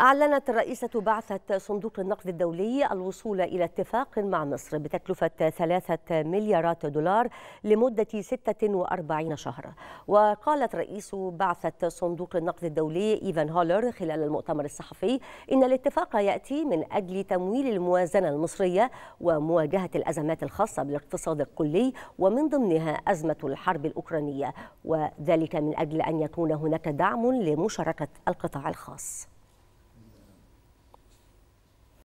أعلنت الرئيسة بعثة صندوق النقد الدولي الوصول إلى اتفاق مع مصر بتكلفة ثلاثة مليارات دولار لمدة 46 شهر وقالت رئيس بعثة صندوق النقد الدولي إيفان هولر خلال المؤتمر الصحفي إن الاتفاق يأتي من أجل تمويل الموازنة المصرية ومواجهة الأزمات الخاصة بالاقتصاد الكلي ومن ضمنها أزمة الحرب الأوكرانية وذلك من أجل أن يكون هناك دعم لمشاركة القطاع الخاص